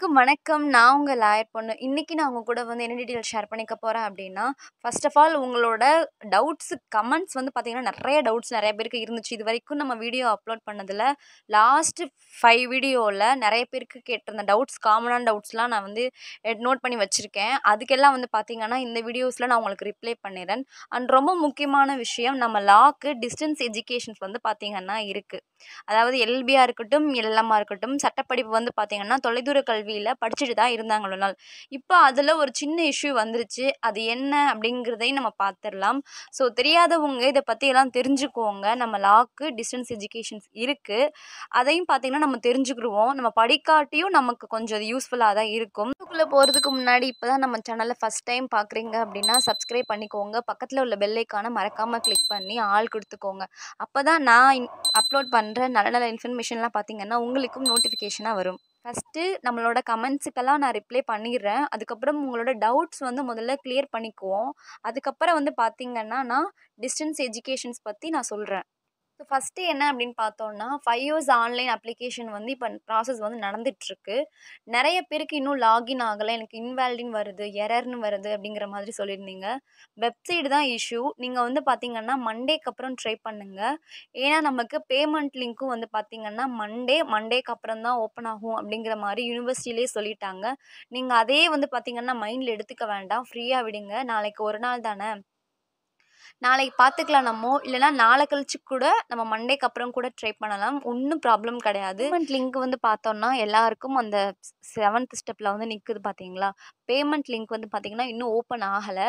எல்லாருக்கும் வணக்கம் நான் உங்கள் லாயர் பொண்ணு இன்றைக்கி நான் உங்கள் கூட வந்து என்ன டீட்டெயில் ஷேர் பண்ணிக்க போகிறேன் அப்படின்னா ஃபர்ஸ்ட் ஆஃப் ஆல் உங்களோட டவுட்ஸு கமெண்ட்ஸ் வந்து பார்த்திங்கன்னா நிறைய டவுட்ஸ் நிறைய பேருக்கு இருந்துச்சு இது வரைக்கும் நம்ம வீடியோ அப்லோட் பண்ணதில் லாஸ்ட் ஃபைவ் வீடியோவில் நிறைய பேருக்கு கேட்டிருந்த டவுட்ஸ் காமனான டவுட்ஸ்லாம் நான் வந்து நோட் பண்ணி வச்சுருக்கேன் அதுக்கெல்லாம் வந்து பார்த்திங்கன்னா இந்த வீடியோஸில் நான் உங்களுக்கு ரிப்ளை பண்ணிடுறேன் அண்ட் ரொம்ப முக்கியமான விஷயம் நம்ம லாக்கு டிஸ்டன்ஸ் எஜுகேஷன்ஸ் வந்து பார்த்திங்கன்னா இருக்குது அதாவது எல்பியாக இருக்கட்டும் எல்எம்மாக இருக்கட்டும் சட்டப்படிப்பு வந்து பார்த்திங்கன்னா தொலைதூர கல்வி கல்வியில் படிச்சுட்டு தான் இருந்தாங்க நாள் இப்போ அதில் ஒரு சின்ன இஷ்யூ வந்துருச்சு அது என்ன அப்படிங்கிறதையும் நம்ம பார்த்துடலாம் ஸோ தெரியாதவங்க இதை பற்றியெல்லாம் தெரிஞ்சுக்கோங்க நம்ம லாக்கு டிஸ்டன்ஸ் எஜுகேஷன்ஸ் இருக்குது அதையும் பார்த்திங்கன்னா நம்ம தெரிஞ்சுக்கிடுவோம் நம்ம படிக்காட்டியும் நமக்கு கொஞ்சம் அது யூஸ்ஃபுல்லாக தான் இருக்கும் இதுக்குள்ளே போகிறதுக்கு முன்னாடி இப்போ தான் நம்ம சேனலை ஃபஸ்ட் டைம் பார்க்குறீங்க அப்படின்னா சப்ஸ்கிரைப் பண்ணிக்கோங்க பக்கத்தில் உள்ள பெல்லைக்கான மறக்காமல் கிளிக் பண்ணி ஆள் கொடுத்துக்கோங்க அப்போ தான் நான் அப்லோட் பண்ணுற நல்ல நல்ல இன்ஃபர்மேஷன்லாம் பார்த்திங்கன்னா உங்களுக்கும் நோட்டிஃபிகேஷனாக வரும் ஃபஸ்ட்டு நம்மளோட கமெண்ட்ஸுக்கெல்லாம் நான் ரிப்ளே பண்ணிடுறேன் அதுக்கப்புறம் உங்களோட டவுட்ஸ் வந்து முதல்ல க்ளியர் பண்ணிக்குவோம் அதுக்கப்புறம் வந்து பார்த்திங்கன்னா நான் டிஸ்டன்ஸ் எஜுகேஷன்ஸ் பற்றி நான் சொல்கிறேன் ஸோ ஃபஸ்ட்டு என்ன அப்படின்னு பார்த்தோம்னா ஃபைவ் இயர்ஸ் ஆன்லைன் அப்ளிகேஷன் வந்து இப்போ ப்ராசஸ் வந்து நடந்துகிட்ருக்கு நிறைய பேருக்கு இன்னும் லாகின் ஆகலை எனக்கு இன்வேலிடின் வருது எரர்னு வருது அப்படிங்கிற மாதிரி சொல்லியிருந்தீங்க வெப்சைட் தான் இஷ்யூ நீங்கள் வந்து பார்த்தீங்கன்னா மண்டேக்கு அப்புறம் ட்ரை பண்ணுங்கள் ஏன்னா நமக்கு பேமெண்ட் லிங்க்கும் வந்து பார்த்தீங்கன்னா மண்டே மண்டேக்கு அப்புறம் தான் ஓப்பன் ஆகும் அப்படிங்கிற மாதிரி யூனிவர்சிட்டிலே சொல்லிட்டாங்க நீங்கள் அதே வந்து பார்த்தீங்கன்னா மைண்டில் எடுத்துக்க வேண்டாம் ஃப்ரீயாக விடுங்க நாளைக்கு ஒரு நாள் தானே நாளைக்கு பார்த்துக்கலாம் நம்ம இல்லைனா நாளை கழிச்சு கூட நம்ம மண்டேக்கு அப்புறம் கூட ட்ரை பண்ணலாம் ஒன்றும் ப்ராப்ளம் கிடையாது பேமெண்ட் லிங்க் வந்து பார்த்தோம்னா எல்லாருக்கும் அந்த செவன்த் ஸ்டெப்பில் வந்து நிற்குது பார்த்தீங்களா பேமெண்ட் லிங்க் வந்து பார்த்தீங்கன்னா இன்னும் ஓப்பன் ஆகலை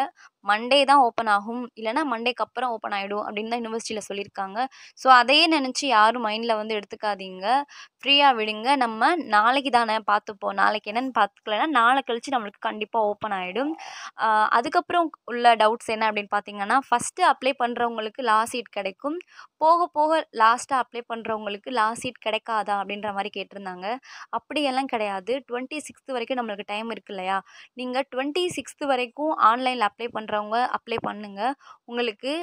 மண்டே தான் ஓப்பன் ஆகும் இல்லைனா மண்டேக்கு அப்புறம் ஓப்பன் ஆகிடும் அப்படின்னு தான் யூனிவர்சிட்டியில் சொல்லியிருக்காங்க ஸோ அதையே நினச்சி யாரும் மைண்டில் வந்து எடுத்துக்காதீங்க ஃப்ரீயாக விடுங்க நம்ம நாளைக்கு தானே பார்த்துப்போம் நாளைக்கு என்னென்னு பார்த்துக்கலன்னா நாளை கழித்து நம்மளுக்கு கண்டிப்பாக ஓப்பன் ஆகிடும் அதுக்கப்புறம் உள்ள டவுட்ஸ் என்ன அப்படின்னு பார்த்தீங்கன்னா ஃபஸ்ட் ஃபஸ்ட்டு அப்ளை பண்ணுறவங்களுக்கு லா சீட் கிடைக்கும் போக போக லாஸ்ட்டாக அப்ளை பண்ணுறவங்களுக்கு லா சீட் கிடைக்காதா அப்படின்ற மாதிரி கேட்டிருந்தாங்க அப்படியெல்லாம் கிடையாது டுவெண்ட்டி சிக்ஸ்த்து வரைக்கும் நம்மளுக்கு டைம் இருக்கு இல்லையா நீங்கள் டுவெண்ட்டி சிக்ஸ்த்து வரைக்கும் ஆன்லைனில் அப்ளை பண்ணுறவங்க அப்ளை பண்ணுங்கள் உங்களுக்கு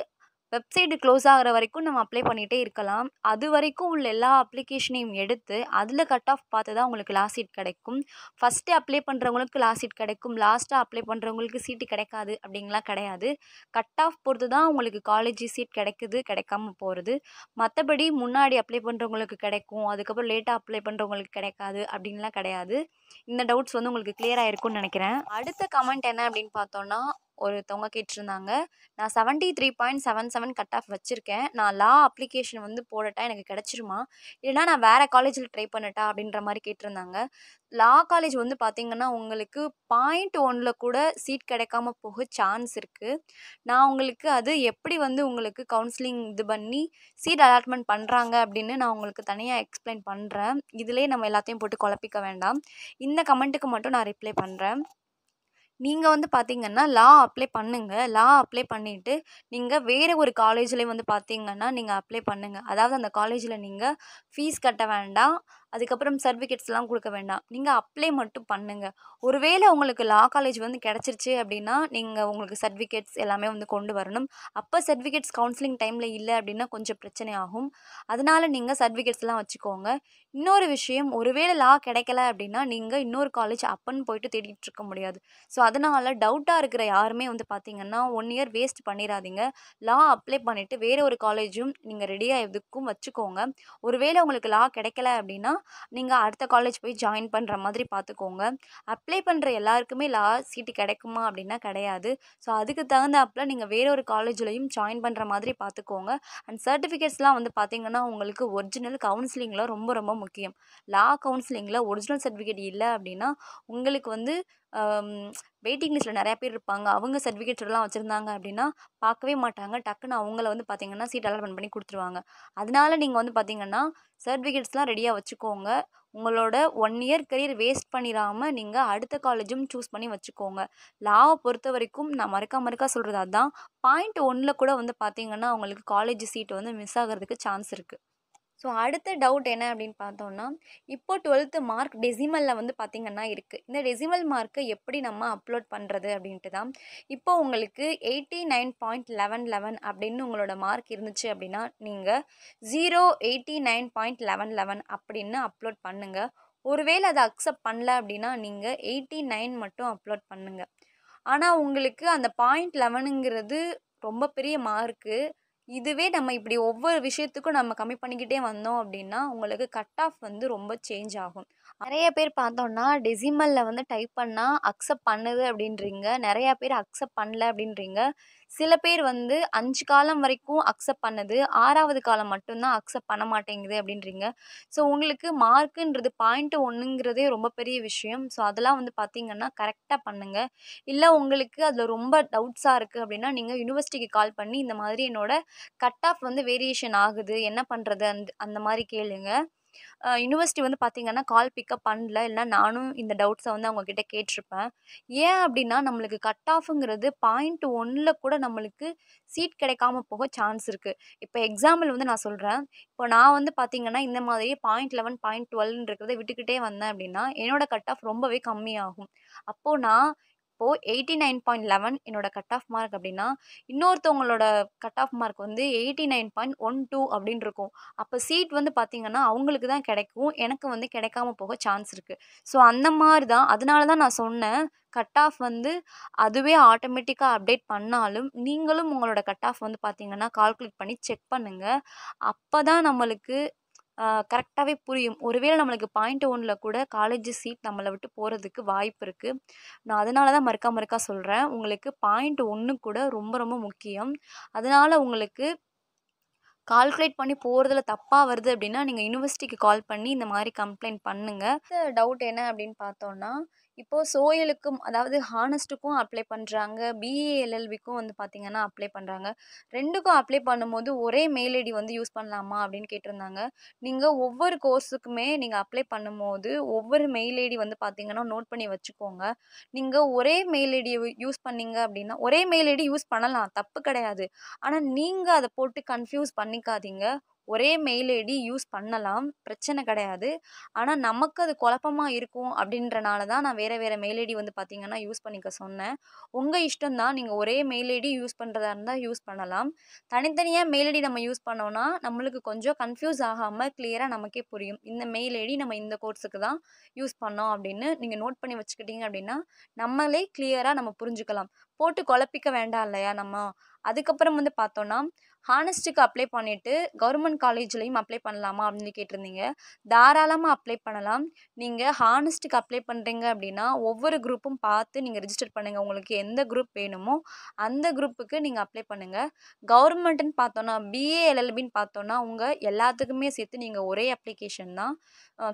வெப்சைட்டு க்ளோஸ் ஆகிற வரைக்கும் நம்ம அப்ளை பண்ணிகிட்டே இருக்கலாம் அது வரைக்கும் உள்ள எல்லா அப்ளிகேஷனையும் எடுத்து அதில் கட் ஆஃப் பார்த்து தான் உங்களுக்கு லாஸ்ட் சீட் கிடைக்கும் ஃபஸ்ட்டு அப்ளை பண்ணுறவங்களுக்கு லாஸ்ட் சீட் கிடைக்கும் லாஸ்ட்டாக அப்ளை பண்ணுறவங்களுக்கு சீட்டு கிடைக்காது அப்படிங்கலாம் கிடையாது கட் ஆஃப் பொறுத்து தான் உங்களுக்கு காலேஜ் சீட் கிடைக்குது கிடைக்காம போகிறது மற்றபடி முன்னாடி அப்ளை பண்ணுறவங்களுக்கு கிடைக்கும் அதுக்கப்புறம் லேட்டாக அப்ளை பண்ணுறவங்களுக்கு கிடைக்காது அப்படின்லாம் கிடையாது இந்த டவுட்ஸ் வந்து உங்களுக்கு கிளியர் ஆகிருக்கும்னு நினைக்கிறேன் அடுத்த கமெண்ட் என்ன அப்படின்னு பார்த்தோன்னா ஒருத்தவங்க கேட்டிருந்தாங்க நான் seventy three point seven seven cut off வச்சுருக்கேன் நான் லா அப்ளிகேஷன் வந்து போடட்டா எனக்கு கிடச்சிருமா இல்லைனா நான் வேறு காலேஜில் ட்ரை பண்ணட்டா அப்படின்ற மாதிரி கேட்டிருந்தாங்க லா காலேஜ் வந்து பார்த்திங்கன்னா உங்களுக்கு பாயிண்ட் ஒனில் கூட சீட் கிடைக்காம போக சான்ஸ் இருக்குது நான் உங்களுக்கு அது எப்படி வந்து உங்களுக்கு கவுன்சிலிங் இது பண்ணி சீட் அலாட்மெண்ட் பண்ணுறாங்க அப்படின்னு நான் உங்களுக்கு தனியாக எக்ஸ்பிளைன் பண்ணுறேன் இதிலே நம்ம எல்லாத்தையும் போட்டு குழப்பிக்க வேண்டாம் இந்த கமெண்ட்டுக்கு மட்டும் நான் ரிப்ளை பண்ணுறேன் நீங்கள் வந்து பார்த்தீங்கன்னா லா அப்ளை பண்ணுங்கள் லா அப்ளை பண்ணிவிட்டு நீங்கள் வேறு ஒரு காலேஜ்லேயும் வந்து பார்த்தீங்கன்னா நீங்கள் அப்ளை பண்ணுங்கள் அதாவது அந்த காலேஜில் நீங்கள் ஃபீஸ் கட்ட வேண்டாம் அதுக்கப்புறம் சர்டிஃபிகேட்ஸ்லாம் கொடுக்க வேண்டாம் நீங்கள் அப்ளை மட்டும் பண்ணுங்கள் ஒருவேளை உங்களுக்கு லா காலேஜ் வந்து கிடச்சிருச்சு அப்படின்னா நீங்கள் உங்களுக்கு சர்டிஃபிகேட்ஸ் எல்லாமே வந்து கொண்டு வரணும் அப்போ சர்டிஃபிகேட்ஸ் கவுன்சிலிங் டைமில் இல்லை அப்படின்னா கொஞ்சம் பிரச்சனை ஆகும் அதனால் நீங்கள் சர்டிஃபிகேட்ஸ்லாம் வச்சுக்கோங்க இன்னொரு விஷயம் ஒருவேளை லா கிடைக்கல அப்படின்னா நீங்கள் இன்னொரு காலேஜ் அப்பன்னு போயிட்டு தேடிட்டு இருக்க முடியாது ஸோ அதனால் டவுட்டாக இருக்கிற யாருமே வந்து பார்த்தீங்கன்னா ஒன் இயர் வேஸ்ட் பண்ணிடாதீங்க லா அப்ளை பண்ணிவிட்டு வேறு ஒரு காலேஜும் நீங்கள் ரெடியாக எதுக்கும் வச்சுக்கோங்க ஒருவேளை உங்களுக்கு லா கிடைக்கல அப்படின்னா நீங்கள் அடுத்த காலேஜ் போய் ஜாயின் பண்ணுற மாதிரி பார்த்துக்கோங்க அப்ளை பண்ணுற எல்லாருக்குமே லா சீட்டு கிடைக்குமா அப்படின்னா கிடையாது ஸோ அதுக்கு அப்பில் நீங்கள் வேற ஒரு காலேஜ்லையும் ஜாயின் பண்ணுற மாதிரி பார்த்துக்கோங்க அண்ட் சர்டிஃபிகேட்ஸ்லாம் வந்து பார்த்திங்கன்னா உங்களுக்கு ஒரிஜினல் கவுன்சிலிங்கில் ரொம்ப ரொம்ப முக்கியம் லா கவுன்சிலிங்கில் ஒரிஜினல் சர்டிஃபிகேட் இல்லை அப்படின்னா உங்களுக்கு வந்து வெயிட்டிங் லிஸ்டில் நிறையா பேர் இருப்பாங்க அவங்க சர்டிஃபிகேட்ஸ்லாம் வச்சுருந்தாங்க அப்படின்னா பார்க்கவே மாட்டாங்க டக்குன்னு அவங்கள வந்து பார்த்திங்கன்னா சீட் அலாட்மெண்ட் பண்ணி கொடுத்துருவாங்க அதனால நீங்கள் வந்து பார்த்திங்கன்னா சர்டிஃபிகேட்ஸ்லாம் ரெடியாக வச்சுக்கோங்க உங்களோட ஒன் இயர் கரியர் வேஸ்ட் பண்ணிடாமல் நீங்கள் அடுத்த காலேஜும் சூஸ் பண்ணி வச்சுக்கோங்க லாவை பொறுத்த வரைக்கும் நான் மறக்க மறுக்கா சொல்கிறது அதுதான் பாயிண்ட் ஒன்றில் கூட வந்து பார்த்திங்கன்னா அவங்களுக்கு காலேஜ் சீட் வந்து மிஸ் ஆகிறதுக்கு சான்ஸ் இருக்குது ஸோ அடுத்த டவுட் என்ன அப்படின்னு பார்த்தோம்னா இப்போ டுவெல்த்து மார்க் டெசிமலில் வந்து பார்த்திங்கன்னா இருக்குது இந்த டெசிமல் மார்க்கை எப்படி நம்ம அப்லோட் பண்ணுறது அப்படின்ட்டு தான் இப்போ உங்களுக்கு eighty nine point eleven eleven அப்படின்னு உங்களோட மார்க் இருந்துச்சு அப்படின்னா நீங்கள் zero eighty nine point eleven eleven அப்படின்னு அப்லோட் பண்ணுங்கள் ஒருவேளை அதை அக்செப்ட் பண்ணல அப்படின்னா நீங்கள் எயிட்டி நைன் மட்டும் அப்லோட் பண்ணுங்கள் ஆனால் உங்களுக்கு அந்த பாயிண்ட் லெவனுங்கிறது ரொம்ப பெரிய மார்க்கு இதுவே நம்ம இப்படி ஒவ்வொரு விஷயத்துக்கும் நம்ம கம்மி பண்ணிக்கிட்டே வந்தோம் அப்படின்னா உங்களுக்கு கட் ஆஃப் வந்து ரொம்ப சேஞ்ச் ஆகும் நிறைய பேர் பார்த்தோம்னா டெசிமலில் வந்து டைப் பண்ணால் அக்செப்ட் பண்ணுது அப்படின்றீங்க நிறையா பேர் அக்செப்ட் பண்ணல அப்படின்றீங்க சில பேர் வந்து அஞ்சு காலம் வரைக்கும் அக்செப்ட் பண்ணுது ஆறாவது காலம் மட்டும்தான் அக்செப்ட் பண்ண மாட்டேங்குது அப்படின்றீங்க ஸோ உங்களுக்கு மார்க்குன்றது பாயிண்ட் ஒன்றுங்கிறதே ரொம்ப பெரிய விஷயம் ஸோ அதெல்லாம் வந்து பார்த்தீங்கன்னா கரெக்டாக பண்ணுங்கள் இல்லை உங்களுக்கு அதில் ரொம்ப டவுட்ஸாக இருக்குது அப்படின்னா நீங்கள் யூனிவர்சிட்டிக்கு கால் பண்ணி இந்த மாதிரி என்னோட கட் ஆஃப் வந்து வேரியேஷன் ஆகுது என்ன பண்ணுறது அந்த அந்த மாதிரி கேளுங்கள் யூனிவர்சிட்டி வந்து பார்த்திங்கன்னா கால் பிக்கப் பண்ணல இல்லைனா நானும் இந்த டவுட்ஸை வந்து அவங்கக்கிட்ட கேட்டிருப்பேன் ஏன் அப்படின்னா நம்மளுக்கு கட் ஆஃபுங்கிறது பாயிண்ட் ஒன்றில் கூட நம்மளுக்கு சீட் கிடைக்காம போக சான்ஸ் இருக்குது இப்போ எக்ஸாம்பிள் வந்து நான் சொல்கிறேன் இப்போ நான் வந்து பார்த்திங்கன்னா இந்த மாதிரி பாயிண்ட் லெவன் பாயிண்ட் டுவெல்ன்றத விட்டுக்கிட்டே வந்தேன் அப்படின்னா என்னோடய கட் ஆஃப் ரொம்பவே கம்மியாகும் அப்போது நான் அப்போது எயிட்டி நைன் பாயிண்ட் லெவன் என்னோட கட் ஆஃப் மார்க் அப்படின்னா இன்னொருத்தவங்களோட கட் ஆஃப் மார்க் வந்து eighty nine point one two அப்படின்னு இருக்கும் அப்போ சீட் வந்து பார்த்திங்கன்னா அவங்களுக்கு தான் கிடைக்கும் எனக்கு வந்து கிடைக்காம போக சான்ஸ் இருக்குது ஸோ அந்த மாதிரி தான் அதனால தான் நான் சொன்னேன் கட் ஆஃப் வந்து அதுவே ஆட்டோமேட்டிக்காக அப்டேட் பண்ணாலும் நீங்களும் உங்களோட கட் ஆஃப் வந்து பார்த்திங்கன்னா கால்குலேட் பண்ணி செக் பண்ணுங்கள் அப்போ தான் நம்மளுக்கு கரெக்டாகவே புரியும் ஒருவேளை நம்மளுக்கு பாயிண்ட் ஒன்ல கூட காலேஜ் சீட் நம்மளை விட்டு போகிறதுக்கு வாய்ப்பு இருக்குது நான் அதனால தான் மறுக்கா மறுக்கா சொல்கிறேன் உங்களுக்கு பாயிண்ட் ஒன்று கூட ரொம்ப ரொம்ப முக்கியம் அதனால் உங்களுக்கு கால்குலேட் பண்ணி போகிறதுல தப்பாக வருது அப்படின்னா நீங்கள் யூனிவர்சிட்டிக்கு கால் பண்ணி இந்த மாதிரி கம்ப்ளைண்ட் பண்ணுங்கள் டவுட் என்ன அப்படின்னு பார்த்தோன்னா இப்போது சோயலுக்கும் அதாவது ஹானஸ்ட்டுக்கும் அப்ளை பண்ணுறாங்க பிஏஎல்எல்விக்கும் வந்து பார்த்திங்கன்னா அப்ளை பண்ணுறாங்க ரெண்டுக்கும் அப்ளை பண்ணும்போது ஒரே மெயில் ஐடி வந்து யூஸ் பண்ணலாமா அப்படின்னு கேட்டிருந்தாங்க நீங்கள் ஒவ்வொரு கோர்ஸுக்குமே நீங்கள் அப்ளை பண்ணும்போது ஒவ்வொரு மெயில் ஐடி வந்து பார்த்திங்கன்னா நோட் பண்ணி வச்சுக்கோங்க நீங்கள் ஒரே மெயில் ஐடியை யூஸ் பண்ணிங்க அப்படின்னா ஒரே மெயில் ஐடி யூஸ் பண்ணலாம் தப்பு கிடையாது ஆனால் நீங்கள் அதை போட்டு கன்ஃபியூஸ் பண்ணிக்காதீங்க ஒரே மெயில் ஐடி யூஸ் பண்ணலாம் பிரச்சனை கிடையாது ஆனால் நமக்கு அது குழப்பமாக இருக்கும் அப்படின்றனால தான் நான் வேறு வேறு மெயில் ஐடி வந்து பார்த்திங்கன்னா யூஸ் பண்ணிக்க சொன்னேன் உங்கள் இஷ்டந்தான் நீங்கள் ஒரே மெயில் ஐடி யூஸ் பண்ணுறதா இருந்தால் யூஸ் பண்ணலாம் தனித்தனியாக மெயில் ஐடி நம்ம யூஸ் பண்ணோன்னா நம்மளுக்கு கொஞ்சம் கன்ஃபியூஸ் ஆகாமல் கிளியராக நமக்கே புரியும் இந்த மெயில் ஐடி நம்ம இந்த கோர்ஸுக்கு தான் யூஸ் பண்ணோம் அப்படின்னு நீங்கள் நோட் பண்ணி வச்சுக்கிட்டீங்க அப்படின்னா நம்மளே கிளியராக நம்ம புரிஞ்சுக்கலாம் போட்டு குழப்பிக்க வேண்டாம் இல்லையா நம்ம அதுக்கப்புறம் வந்து பார்த்தோன்னா ஹானஸ்ட்டுக்கு அப்ளை பண்ணிவிட்டு கவர்மெண்ட் காலேஜ்லேயும் அப்ளை பண்ணலாமா அப்படின்னு கேட்டிருந்தீங்க தாராளமாக அப்ளை பண்ணலாம் நீங்கள் ஹானஸ்ட்டுக்கு அப்ளை பண்ணுறீங்க அப்படின்னா ஒவ்வொரு குரூப்பும் பார்த்து நீங்கள் ரிஜிஸ்டர் பண்ணுங்கள் உங்களுக்கு எந்த குரூப் வேணுமோ அந்த குரூப்புக்கு நீங்கள் அப்ளை பண்ணுங்கள் கவர்மெண்ட்டுன்னு பார்த்தோன்னா பிஏஎல்எல்பின்னு பார்த்தோன்னா உங்கள் எல்லாத்துக்குமே சேர்த்து நீங்கள் ஒரே அப்ளிகேஷன் தான்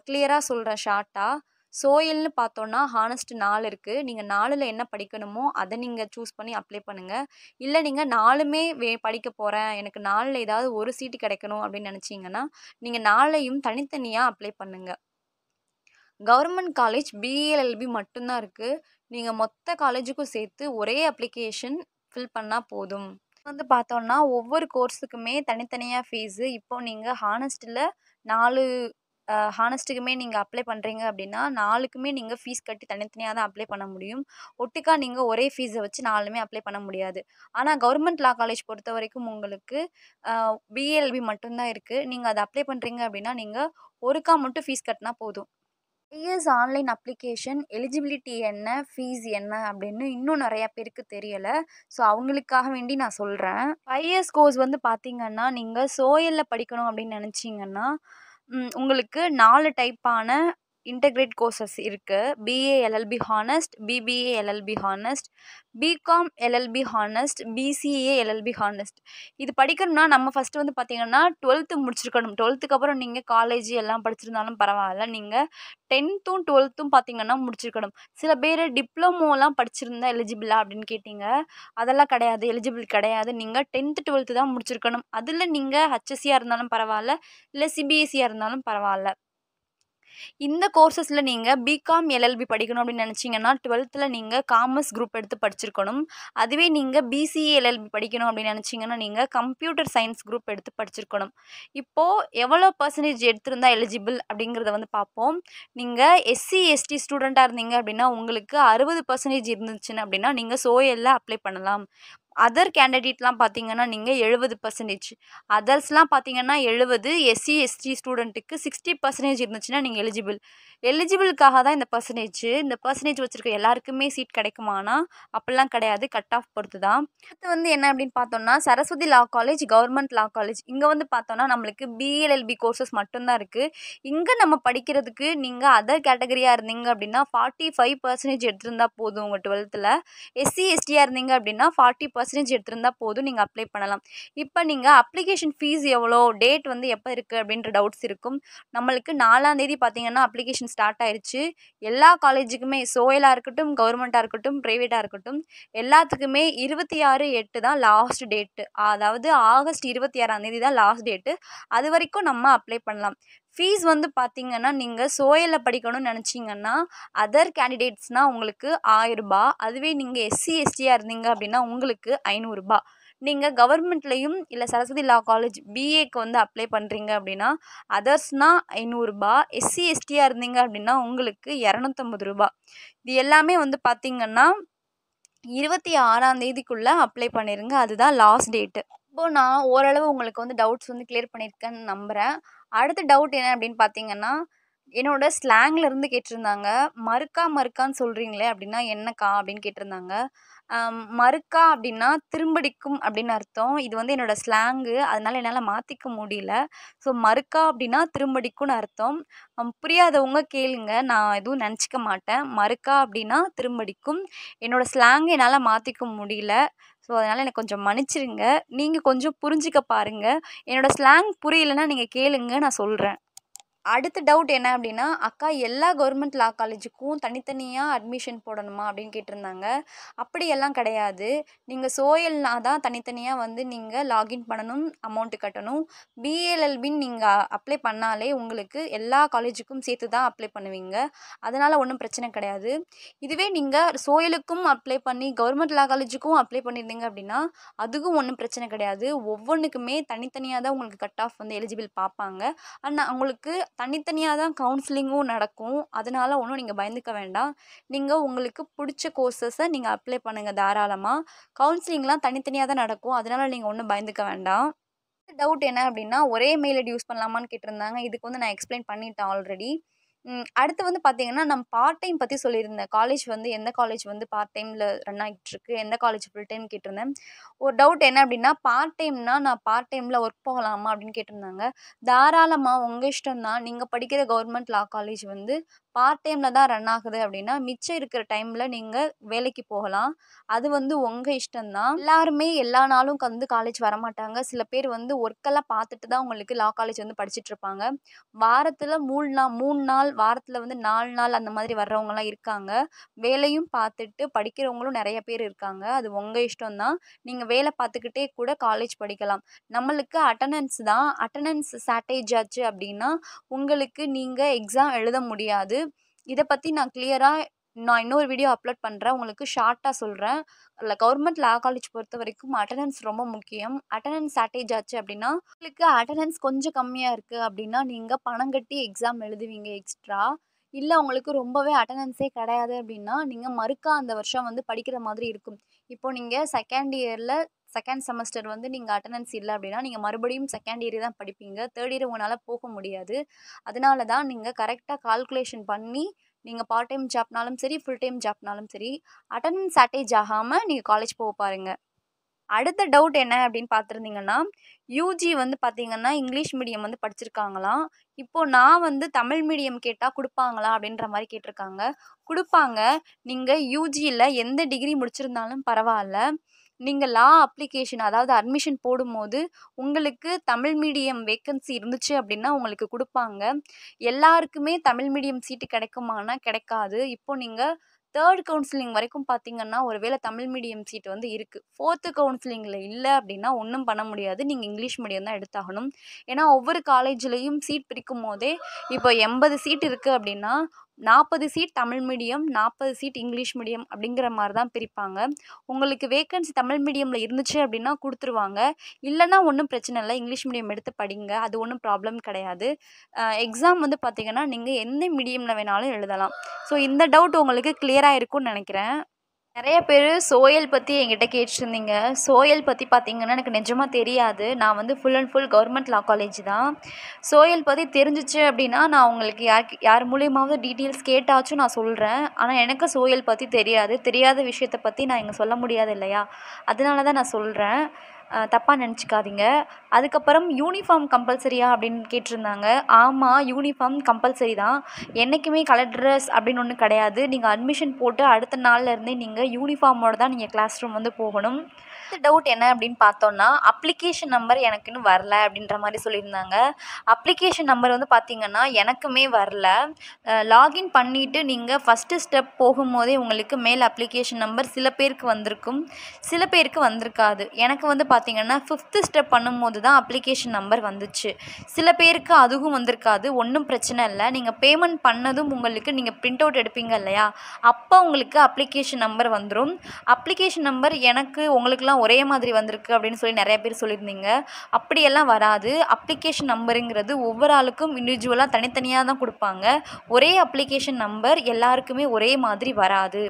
கிளியராக சொல்கிறேன் ஷார்ட்டாக சோயில்னு பார்த்தோன்னா ஹானஸ்ட் நாலு இருக்குது நீங்கள் நாலில் என்ன படிக்கணுமோ அதை நீங்கள் சூஸ் பண்ணி அப்ளை பண்ணுங்கள் இல்லை நீங்கள் நாலுமே வே படிக்க போகிறேன் எனக்கு நாலில் ஏதாவது ஒரு சீட்டு கிடைக்கணும் அப்படின்னு நினச்சிங்கன்னா நீங்கள் நாலையும் தனித்தனியாக அப்ளை பண்ணுங்கள் கவர்மெண்ட் காலேஜ் பிஏஎல்எல்பி மட்டும்தான் இருக்குது நீங்கள் மொத்த காலேஜுக்கும் சேர்த்து ஒரே அப்ளிகேஷன் ஃபில் பண்ணால் போதும் வந்து பார்த்தோன்னா ஒவ்வொரு கோர்ஸுக்குமே தனித்தனியாக ஃபீஸு இப்போ நீங்கள் ஹானஸ்ட்டில் நாலு ஹானஸ்ட்டுக்குமே நீங்கள் அப்ளை பண்ணுறீங்க அப்படின்னா நாலுக்குமே நீங்கள் ஃபீஸ் கட்டி தனித்தனியாக தான் அப்ளை பண்ண முடியும் ஒட்டுக்கா நீங்கள் ஒரே ஃபீஸை வச்சு நாலுமே அப்ளை பண்ண முடியாது ஆனால் கவர்மெண்ட் லா காலேஜ் பொறுத்த வரைக்கும் உங்களுக்கு பிஎல்பி மட்டும்தான் இருக்குது நீங்கள் அதை அப்ளை பண்ணுறீங்க அப்படின்னா நீங்கள் ஒருக்கா மட்டும் ஃபீஸ் கட்டினா போதும் பிஎஸ் ஆன்லைன் அப்ளிகேஷன் எலிஜிபிலிட்டி என்ன ஃபீஸ் என்ன அப்படின்னு இன்னும் நிறையா பேருக்கு தெரியலை ஸோ அவங்களுக்காக வேண்டி நான் சொல்கிறேன் ஃபைவ் இயர்ஸ் கோர்ஸ் வந்து பார்த்திங்கன்னா நீங்கள் சோயலில் படிக்கணும் அப்படின்னு நினச்சிங்கன்னா உங்களுக்கு நாலு டைப்பான இன்டெகிரேட் கோர்சஸ் இருக்குது BA LLB honest BBA LLB honest BCom LLB honest PCA LLB honest இது படிக்கணும்னா நம்ம ஃபஸ்ட்டு வந்து பார்த்தீங்கன்னா டுவெல்த்து முடிச்சிருக்கணும் டுவெல்த்துக்கு அப்புறம் நீங்கள் காலேஜ் எல்லாம் படிச்சிருந்தாலும் பரவாயில்ல நீங்கள் டென்த்தும் டுவெல்த்தும் பார்த்தீங்கன்னா முடிச்சிருக்கணும் சில பேர் டிப்ளமோலாம் படிச்சிருந்தா எலிஜிபிளா அப்படின்னு கேட்டிங்க அதெல்லாம் கிடையாது எலிஜிபிள் கிடையாது நீங்கள் டென்த்து டுவெல்த்து தான் முடிச்சிருக்கணும் அதில் நீங்கள் ஹச்எஸ்சியாக இருந்தாலும் பரவாயில்ல இல்லை சிபிஎஸ்சியாக e இருந்தாலும் பரவாயில்ல இந்த கோர்சஸில் நீங்கள் பிகாம் எல்எல்பி படிக்கணும் அப்படின்னு நினச்சிங்கன்னா டுவெல்த்தில் நீங்கள் காமர்ஸ் குரூப் எடுத்து படிச்சிருக்கணும் அதுவே நீங்கள் பிசிஏ எல்எல்பி படிக்கணும் அப்படின்னு நினச்சிங்கன்னா நீங்கள் கம்ப்யூட்டர் சயின்ஸ் குரூப் எடுத்து படிச்சிருக்கணும் இப்போது எவ்வளோ பர்சன்டேஜ் எடுத்திருந்தால் எலிஜிபிள் அப்படிங்கிறத வந்து பார்ப்போம் நீங்கள் எஸ்சி எஸ்டி ஸ்டூடெண்ட்டாக இருந்தீங்க அப்படின்னா உங்களுக்கு அறுபது பர்சன்டேஜ் இருந்துச்சுன்னு அப்படின்னா நீங்கள் சோயலில் அப்ளை பண்ணலாம் அதர் கேண்டிடேட்லாம் பார்த்தீங்கன்னா நீங்கள் எழுபது பர்சன்டேஜ் அதர்ஸ்லாம் பார்த்தீங்கன்னா எழுபது எஸ்சி எஸ்டி ஸ்டூடெண்ட்டுக்கு சிக்ஸ்டி பர்சன்டேஜ் இருந்துச்சுன்னா நீங்கள் எலிஜிபிள் எலிஜிபிளுக்காக தான் இந்த பர்சன்டேஜ் இந்த பர்சன்டேஜ் வச்சுருக்க எல்லாருக்குமே சீட் கிடைக்குமானா அப்படிலாம் கிடையாது கட் ஆஃப் பொறுத்து தான் அடுத்து வந்து என்ன அப்படின்னு பார்த்தோம்னா Saraswati law college government law college இங்கே வந்து பார்த்தோம்னா நம்மளுக்கு பிஎல்எல்பி கோர்சஸ் மட்டும்தான் இருக்குது இங்கே நம்ம படிக்கிறதுக்கு நீங்கள் அதர் கேட்டகரியாக இருந்தீங்க அப்படின்னா ஃபார்ட்டி ஃபைவ் பர்சன்டேஜ் எடுத்திருந்தா போதும் உங்கள் டுவெல்த்தில் எஸ்சி எஸ்டியாக இருந்தீங்க அப்படின்னா ஃபார்ட்டி பர்சன்டேஜ் எடுத்திருந்தால் போதும் நீங்கள் அப்ளை பண்ணலாம் இப்போ நீங்கள் அப்ளிகேஷன் ஃபீஸ் எவ்வளோ டேட் வந்து எப்போ இருக்குது அப்படின்ற டவுட்ஸ் இருக்கும் நம்மளுக்கு நாலாந்தேதி பார்த்தீங்கன்னா அப்ளிகேஷன் ஸ்டார்ட் ஆயிடுச்சு எல்லா காலேஜுக்குமே சோயலாக இருக்கட்டும் கவர்மெண்ட்டாக இருக்கட்டும் ப்ரைவேட்டாக இருக்கட்டும் எல்லாத்துக்குமே இருபத்தி ஆறு எட்டு தான் லாஸ்ட் டேட்டு அதாவது ஆகஸ்ட் இருபத்தி ஆறாம் தேதி தான் லாஸ்ட் டேட்டு அது வரைக்கும் நம்ம அப்ளை பண்ணலாம் ஃபீஸ் வந்து பார்த்தீங்கன்னா நீங்கள் சோயலில் படிக்கணும்னு நினச்சிங்கன்னா அதர் கேண்டிடேட்ஸ்னால் உங்களுக்கு ஆயிரரூபா அதுவே நீங்கள் எஸ்சி எஸ்டியாக இருந்தீங்க அப்படின்னா உங்களுக்கு ஐநூறுரூபா நீங்கள் கவர்மெண்ட்லேயும் இல்லை சரஸ்வதி லா காலேஜ் பிஏக்கு வந்து அப்ளை பண்ணுறீங்க அப்படின்னா அதர்ஸ்னால் ஐநூறுரூபா எஸ்சி எஸ்டியாக இருந்தீங்க அப்படின்னா உங்களுக்கு இரநூத்தம்பது ரூபா இது எல்லாமே வந்து பார்த்திங்கன்னா இருபத்தி ஆறாம் தேதிக்குள்ளே அப்ளை பண்ணிடுங்க அதுதான் லாஸ்ட் டேட்டு இப்போது நான் ஓரளவு உங்களுக்கு வந்து டவுட்ஸ் வந்து கிளியர் பண்ணியிருக்கேன்னு நம்புகிறேன் அடுத்த டவுட் என்ன அப்படின்னு பார்த்தீங்கன்னா என்னோட ஸ்லாங்ல இருந்து கேட்டிருந்தாங்க மறுக்கா மறுக்கான்னு சொல்கிறீங்களே அப்படின்னா என்னக்கா அப்படின்னு கேட்டிருந்தாங்க மறுக்கா அப்படின்னா திரும்படிக்கும் அப்படின்னு அர்த்தம் இது வந்து என்னோட ஸ்லாங்கு அதனால என்னால் மாற்றிக்க முடியல ஸோ மறுக்கா அப்படின்னா திரும்படிக்கும்னு அர்த்தம் புரியாதவங்க கேளுங்க நான் எதுவும் நினச்சிக்க மாட்டேன் மறுக்கா அப்படின்னா திரும்படிக்கும் என்னோட ஸ்லாங் என்னால் மாற்றிக்க முடியல ஸோ அதனால் எனக்கு கொஞ்சம் மன்னிச்சிருங்க நீங்கள் கொஞ்சம் புரிஞ்சிக்க பாருங்கள் என்னோடய ஸ்லாங் புரியலன்னா நீங்கள் கேளுங்க நான் சொல்கிறேன் அடுத்த டவுட் என்ன அப்படின்னா அக்கா எல்லா கவர்மெண்ட் லா காலேஜுக்கும் தனித்தனியாக அட்மிஷன் போடணுமா அப்படின்னு கேட்டிருந்தாங்க அப்படியெல்லாம் கிடையாது நீங்கள் சோயல்னா தான் தனித்தனியாக வந்து நீங்கள் லாகின் பண்ணணும் அமௌண்ட்டு கட்டணும் பிஏஎல்எல்பின்னு நீங்கள் அப்ளை பண்ணாலே உங்களுக்கு எல்லா காலேஜுக்கும் சேர்த்து தான் அப்ளை பண்ணுவீங்க அதனால் ஒன்றும் பிரச்சனை கிடையாது இதுவே நீங்கள் சோயலுக்கும் அப்ளை பண்ணி கவர்மெண்ட் லா காலேஜுக்கும் அப்ளை பண்ணியிருந்தீங்க அப்படின்னா அதுக்கும் ஒன்றும் பிரச்சனை கிடையாது ஒவ்வொன்றுக்குமே தனித்தனியாக தான் உங்களுக்கு கட் ஆஃப் வந்து எலிஜிபிள் பார்ப்பாங்க அண்ட் அவங்களுக்கு தனித்தனியாக தான் கவுன்சிலிங்கும் நடக்கும் அதனால் ஒன்றும் நீங்கள் பயந்துக்க வேண்டாம் நீங்கள் உங்களுக்கு பிடிச்ச கோர்சஸை நீங்கள் அப்ளை பண்ணுங்கள் தாராளமாக கவுன்சிலிங்லாம் தனித்தனியாக தான் நடக்கும் அதனால் நீங்கள் ஒன்றும் பயந்துக்க வேண்டாம் டவுட் என்ன அப்படின்னா ஒரே மெயில் ஐடி யூஸ் பண்ணலாமான்னு கேட்டிருந்தாங்க இதுக்கு வந்து நான் எக்ஸ்பிளைன் பண்ணிட்டேன் ஆல்ரெடி அடுத்து வந்து பார்த்தீங்கன்னா நம்ம பார்ட் டைம் பற்றி சொல்லியிருந்தேன் காலேஜ் வந்து எந்த காலேஜ் வந்து பார்ட் டைமில் ரன் ஆகிட்டுருக்கு எந்த காலேஜ் ஃபுல் டைம் கேட்டிருந்தேன் ஒரு டவுட் என்ன அப்படின்னா பார்ட் டைம்னா நான் பார்ட் டைமில் ஒர்க் போகலாமா அப்படின்னு கேட்டிருந்தாங்க தாராளமாக உங்கள் இஷ்டம் தான் நீங்கள் படிக்கிற கவர்மெண்ட் லா காலேஜ் வந்து பார்ட் டைமில் தான் ரன் ஆகுது அப்படின்னா மிச்சம் இருக்கிற டைமில் நீங்கள் வேலைக்கு போகலாம் அது வந்து உங்கள் இஷ்டம்தான் எல்லாருமே எல்லா நாளும் வந்து காலேஜ் வரமாட்டாங்க சில பேர் வந்து ஒர்க்கெல்லாம் பார்த்துட்டு தான் உங்களுக்கு லா காலேஜ் வந்து படிச்சுட்டு இருப்பாங்க வாரத்தில் மூணு நாள் மூணு நாள் வாரத்தில் வந்து நாலு நாள் அந்த மாதிரி வர்றவங்கலாம் இருக்காங்க வேலையும் பார்த்துட்டு படிக்கிறவங்களும் நிறைய பேர் இருக்காங்க அது உங்கள் இஷ்டம்தான் நீங்கள் வேலை பார்த்துக்கிட்டே கூட காலேஜ் படிக்கலாம் நம்மளுக்கு அட்டண்டன்ஸ் தான் அட்டண்டன்ஸ் சாட்டேஜ் ஆச்சு அப்படின்னா உங்களுக்கு நீங்கள் எக்ஸாம் எழுத முடியாது இதை பற்றி நான் கிளியராக நான் இன்னொரு வீடியோ அப்லோட் பண்ணுறேன் உங்களுக்கு ஷார்ட்டாக சொல்கிறேன் இல்லை கவர்மெண்ட் லா காலேஜ் பொறுத்த வரைக்கும் அட்டண்டன்ஸ் ரொம்ப முக்கியம் அட்டண்டன்ஸ் சாட்டேஜ் ஆச்சு அப்படின்னா உங்களுக்கு அட்டண்டன்ஸ் கொஞ்சம் கம்மியாக இருக்குது அப்படின்னா நீங்கள் பணம் கட்டி எக்ஸாம் எழுதுவீங்க எக்ஸ்ட்ரா இல்லை உங்களுக்கு ரொம்பவே அட்டண்டன்ஸே கிடையாது அப்படின்னா நீங்கள் மறுக்கா அந்த வருஷம் வந்து படிக்கிற மாதிரி இருக்கும் இப்போ நீங்கள் செகண்ட் இயரில் செகண்ட் செமஸ்டர் வந்து நீங்கள் அட்டண்டன்ஸ் இல்லை அப்படின்னா நீங்கள் மறுபடியும் செகண்ட் இயர் தான் படிப்பீங்க தேர்ட் இயர் உங்களால் போக முடியாது அதனால தான் நீங்கள் கரெக்டாக கால்குலேஷன் பண்ணி நீங்கள் பார்ட் டைம் ஜாப்னாலும் சரி ஃபுல் டைம் ஜாப்னாலும் சரி அட்டண்டன்ஸ் அட்டேஜ் ஆகாமல் நீங்கள் காலேஜ் போக பாருங்கள் அடுத்த டவுட் என்ன அப்படின்னு பார்த்துருந்தீங்கன்னா யூஜி வந்து பார்த்தீங்கன்னா இங்கிலீஷ் மீடியம் வந்து படிச்சிருக்காங்களாம் இப்போது நான் வந்து தமிழ் மீடியம் கேட்டால் கொடுப்பாங்களா அப்படின்ற மாதிரி கேட்டிருக்காங்க கொடுப்பாங்க நீங்கள் யூஜியில் எந்த டிகிரி முடிச்சிருந்தாலும் பரவாயில்ல நீங்கள் லா அப்ளிகேஷன் அதாவது அட்மிஷன் போடும்போது உங்களுக்கு தமிழ் மீடியம் வேக்கன்சி இருந்துச்சு அப்படின்னா உங்களுக்கு கொடுப்பாங்க எல்லாருக்குமே தமிழ் மீடியம் சீட்டு கிடைக்குமானா கிடைக்காது இப்போ நீங்கள் தேர்ட் கவுன்சிலிங் வரைக்கும் பார்த்தீங்கன்னா ஒருவேளை தமிழ் மீடியம் சீட் வந்து இருக்குது ஃபோர்த்து கவுன்சிலிங்கில் இல்லை அப்படின்னா ஒன்றும் பண்ண முடியாது நீங்கள் இங்கிலீஷ் மீடியம் தான் எடுத்தாகணும் ஏன்னா ஒவ்வொரு காலேஜ்லேயும் சீட் பிரிக்கும் போதே இப்போ எண்பது சீட் இருக்குது அப்படின்னா நாற்பது சீட் தமிழ் மீடியம் நாற்பது சீட் இங்கிலீஷ் மீடியம் அப்படிங்கிற மாதிரி தான் பிரிப்பாங்க உங்களுக்கு வேக்கன்சி தமிழ் மீடியமில் இருந்துச்சு அப்படின்னா கொடுத்துருவாங்க இல்லைன்னா ஒன்றும் பிரச்சனை இல்லை இங்கிலீஷ் மீடியம் எடுத்து படிங்க அது ஒன்றும் ப்ராப்ளம் கிடையாது எக்ஸாம் வந்து பார்த்திங்கன்னா நீங்கள் எந்த மீடியமில் வேணாலும் எழுதலாம் ஸோ இந்த டவுட் உங்களுக்கு கிளியராக இருக்கும்னு நினைக்கிறேன் நிறைய பேர் சோயல் பற்றி என்கிட்ட கேட்டிருந்தீங்க சோயல் பற்றி பார்த்தீங்கன்னா எனக்கு நிஜமாக தெரியாது நான் வந்து full and full government law college தான் சோயல் பற்றி தெரிஞ்சிச்சு அப்படின்னா நான் உங்களுக்கு யார் யார் மூலியமாவது டீட்டெயில்ஸ் கேட்டாச்சும் நான் சொல்கிறேன் ஆனால் எனக்கு சோயல் பற்றி தெரியாது தெரியாத விஷயத்தை பற்றி நான் இங்கே சொல்ல முடியாது இல்லையா அதனால தான் நான் சொல்கிறேன் தப்பாக நினச்சிக்காதீங்க அதுக்கப்புறம் யூனிஃபார்ம் கம்பல்சரியா அப்படின்னு கேட்டிருந்தாங்க ஆமாம் யூனிஃபார்ம் கம்பல்சரி தான் என்றைக்குமே கலர் ட்ரெஸ் அப்படின்னு ஒன்று கிடையாது நீங்கள் அட்மிஷன் போட்டு அடுத்த நாள்லேருந்தே நீங்கள் யூனிஃபார்மோடு தான் நீங்கள் கிளாஸ் ரூம் வந்து போகணும் அடுத்த டவுட் என்ன அப்படின்னு பார்த்தோம்னா அப்ளிகேஷன் நம்பர் எனக்கு இன்னும் வரல அப்படின்ற மாதிரி சொல்லியிருந்தாங்க அப்ளிகேஷன் நம்பர் வந்து பார்த்திங்கன்னா எனக்குமே வரல லாகின் பண்ணிவிட்டு நீங்கள் ஃபஸ்ட்டு ஸ்டெப் போகும்போதே உங்களுக்கு மேல் அப்ளிகேஷன் நம்பர் சில பேருக்கு வந்திருக்கும் சில பேருக்கு வந்திருக்காது எனக்கு வந்து பார்த்தீங்கன்னா ஃபிஃப்த்து ஸ்டெப் பண்ணும்போது தான் அப்ளிகேஷன் நம்பர் வந்துச்சு சில பேருக்கு அதுவும் வந்திருக்காது ஒன்றும் பிரச்சனை இல்லை நீங்கள் பேமெண்ட் பண்ணதும் உங்களுக்கு நீங்கள் ப்ரிண்ட் அவுட் எடுப்பீங்க இல்லையா அப்போ உங்களுக்கு அப்ளிகேஷன் நம்பர் வந்துடும் அப்ளிகேஷன் நம்பர் எனக்கு உங்களுக்குலாம் ஒரே மாதிரி வந்திருக்கு அப்படின்னு சொல்லி நிறைய பேர் சொல்லியிருந்தீங்க அப்படியெல்லாம் வராது அப்ளிகேஷன் நம்பருங்கிறது ஒவ்வொரு ஆளுக்கும் இண்டிவிஜுவலாக தனித்தனியாக தான் கொடுப்பாங்க ஒரே அப்ளிகேஷன் நம்பர் எல்லாருக்குமே ஒரே மாதிரி வராது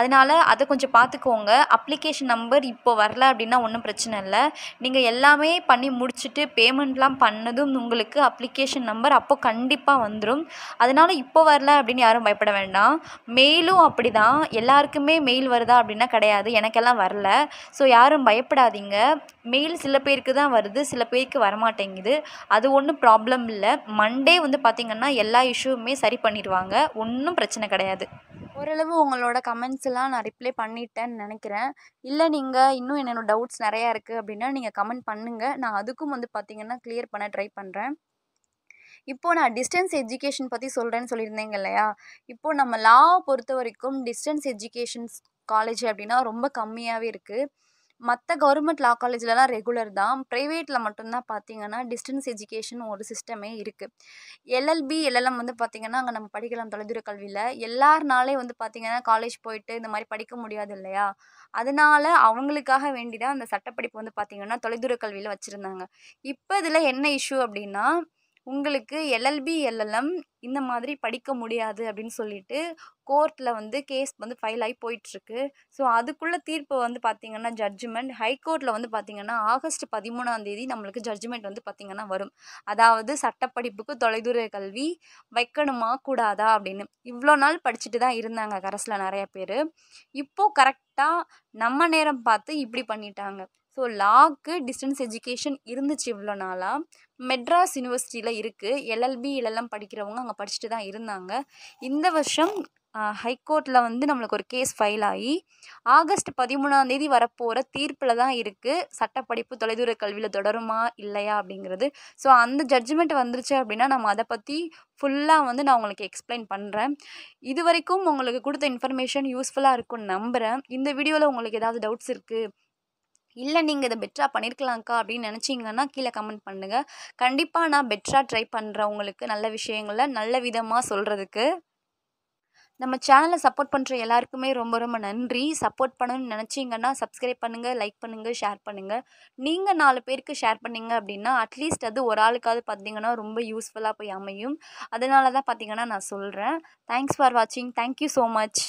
அதனால் அதை கொஞ்சம் பார்த்துக்கோங்க அப்ளிகேஷன் நம்பர் இப்போ வரல அப்படின்னா ஒன்றும் பிரச்சனை இல்லை நீங்கள் எல்லாமே பண்ணி முடிச்சுட்டு பேமெண்ட்லாம் பண்ணதும் உங்களுக்கு அப்ளிகேஷன் நம்பர் அப்போ கண்டிப்பாக வந்துடும் அதனால் இப்போ வரல அப்படின்னு யாரும் பயப்பட வேண்டாம் மெயிலும் அப்படி தான் எல்லாருக்குமே மெயில் வருதா அப்படின்னா கிடையாது எனக்கெல்லாம் வரல ஸோ யார் யாரும் பயப்படாதீங்க மெயில் சில பேருக்கு தான் வருது சில பேருக்கு வரமாட்டேங்குது அது ஒன்றும் ப்ராப்ளம் இல்லை மண்டே வந்து பார்த்திங்கன்னா எல்லா இஷ்யூவுமே சரி பண்ணிடுவாங்க ஒன்றும் பிரச்சனை கிடையாது ஓரளவு உங்களோட கமெண்ட்ஸ் எல்லாம் நான் ரிப்ளை பண்ணிட்டேன்னு நினைக்கிறேன் இல்லை நீங்கள் இன்னும் என்னோட டவுட்ஸ் நிறையா இருக்குது அப்படின்னா நீங்கள் கமெண்ட் பண்ணுங்கள் நான் அதுக்கும் வந்து பார்த்திங்கன்னா கிளியர் பண்ண ட்ரை பண்ணுறேன் இப்போது நான் டிஸ்டன்ஸ் எஜுகேஷன் பற்றி சொல்கிறேன்னு சொல்லியிருந்தேங்க இல்லையா இப்போது நம்ம லா பொறுத்த வரைக்கும் டிஸ்டன்ஸ் எஜுகேஷன்ஸ் காலேஜ் அப்படின்னா ரொம்ப கம்மியாகவே இருக்குது மற்ற கவர்மெண்ட் லா காலேஜ்லலாம் ரெகுலர் தான் ப்ரைவேட்டில் மட்டும்தான் பார்த்தீங்கன்னா டிஸ்டன்ஸ் எஜுகேஷன் ஒரு சிஸ்டமே இருக்குது எல்எல்பி எல்எல்எம் வந்து பார்த்திங்கன்னா அங்கே நம்ம படிக்கலாம் தொலைதூர கல்வியில் எல்லாருனாலே வந்து பார்த்திங்கன்னா காலேஜ் போயிட்டு இந்த மாதிரி படிக்க முடியாது இல்லையா அதனால அவங்களுக்காக வேண்டி தான் அந்த சட்டப்படிப்பு வந்து பார்த்திங்கன்னா தொலைதூர கல்வியில் வச்சுருந்தாங்க இப்போ இதில் என்ன இஷ்யூ அப்படின்னா உங்களுக்கு எல்எல்பி எல்எல்எம் இந்த மாதிரி படிக்க முடியாது அப்படின்னு சொல்லிட்டு கோர்ட்டில் வந்து கேஸ் வந்து ஃபைல் ஆகி போயிட்டுருக்கு ஸோ அதுக்குள்ளே தீர்ப்பு வந்து பார்த்திங்கன்னா ஜட்ஜ்மெண்ட் ஹைகோர்ட்டில் வந்து பார்த்திங்கன்னா ஆகஸ்ட் தேதி நம்மளுக்கு ஜட்ஜ்மெண்ட் வந்து பார்த்திங்கன்னா வரும் அதாவது சட்டப்படிப்புக்கு தொலைதூர கல்வி வைக்கணுமா கூடாதா அப்படின்னு இவ்வளோ நாள் படிச்சுட்டு தான் இருந்தாங்க கரஸில் நிறைய பேர் இப்போது கரெக்டாக நம்ம நேரம் பார்த்து இப்படி பண்ணிட்டாங்க ஸோ லாக்கு டிஸ்டன்ஸ் எஜுகேஷன் இருந்துச்சு இவ்வளோ நாளாக மெட்ராஸ் யூனிவர்சிட்டியில் இருக்குது எல்எல்பி எல்எல்எம் படிக்கிறவங்க அங்கே படிச்சுட்டு தான் இருந்தாங்க இந்த வருஷம் ஹைகோர்ட்டில் வந்து நம்மளுக்கு ஒரு கேஸ் ஃபைல் ஆகி ஆகஸ்ட் பதிமூணாந்தேதி வரப்போகிற தீர்ப்பில் தான் இருக்குது சட்டப்படிப்பு தொலைதூர கல்வியில் தொடருமா இல்லையா அப்படிங்கிறது ஸோ அந்த ஜட்ஜ்மெண்ட் வந்துருச்சு அப்படின்னா நம்ம அதை பற்றி ஃபுல்லாக வந்து நான் உங்களுக்கு எக்ஸ்பிளைன் பண்ணுறேன் இது வரைக்கும் உங்களுக்கு கொடுத்த இன்ஃபர்மேஷன் யூஸ்ஃபுல்லாக இருக்கும்னு நம்புகிறேன் இந்த வீடியோவில் உங்களுக்கு ஏதாவது டவுட்ஸ் இருக்குது இல்லை நீங்கள் இதை பெட்டராக பண்ணியிருக்கலாம்க்கா அப்படின்னு நினச்சிங்கன்னா கீழே கமெண்ட் பண்ணுங்கள் கண்டிப்பாக நான் பெட்டராக ட்ரை பண்ணுறவங்களுக்கு நல்ல விஷயங்களை நல்ல விதமாக சொல்கிறதுக்கு நம்ம சேனலை சப்போர்ட் பண்ணுற எல்லாருக்குமே ரொம்ப ரொம்ப நன்றி சப்போர்ட் பண்ணணும்னு நினச்சிங்கன்னா சப்ஸ்கிரைப் பண்ணுங்கள் லைக் பண்ணுங்கள் ஷேர் பண்ணுங்கள் நீங்கள் நாலு பேருக்கு ஷேர் பண்ணிங்க அப்படின்னா அட்லீஸ்ட் அது ஒரு ஆளுக்காவது பார்த்தீங்கன்னா ரொம்ப யூஸ்ஃபுல்லாக போய் அமையும் அதனால தான் பார்த்தீங்கன்னா நான் சொல்கிறேன் தேங்க்ஸ் ஃபார் வாட்சிங் தேங்க்யூ ஸோ மச்